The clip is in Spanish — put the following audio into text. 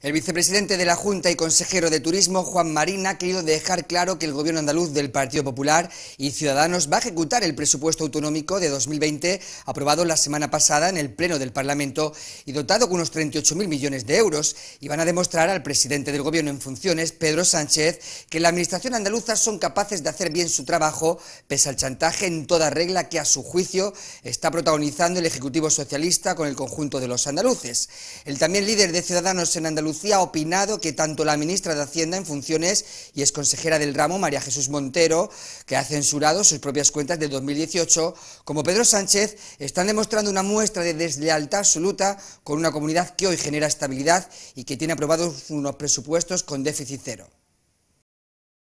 El vicepresidente de la Junta y consejero de Turismo, Juan Marín, ha querido dejar claro que el gobierno andaluz del Partido Popular y Ciudadanos va a ejecutar el presupuesto autonómico de 2020 aprobado la semana pasada en el Pleno del Parlamento y dotado con unos 38.000 millones de euros. Y van a demostrar al presidente del gobierno en funciones, Pedro Sánchez, que la Administración andaluza son capaces de hacer bien su trabajo pese al chantaje en toda regla que a su juicio está protagonizando el Ejecutivo Socialista con el conjunto de los andaluces. El también líder de Ciudadanos en Andalucía, Lucía ha opinado que tanto la ministra de Hacienda en funciones y ex consejera del ramo, María Jesús Montero, que ha censurado sus propias cuentas de 2018, como Pedro Sánchez, están demostrando una muestra de deslealtad absoluta con una comunidad que hoy genera estabilidad y que tiene aprobados unos presupuestos con déficit cero.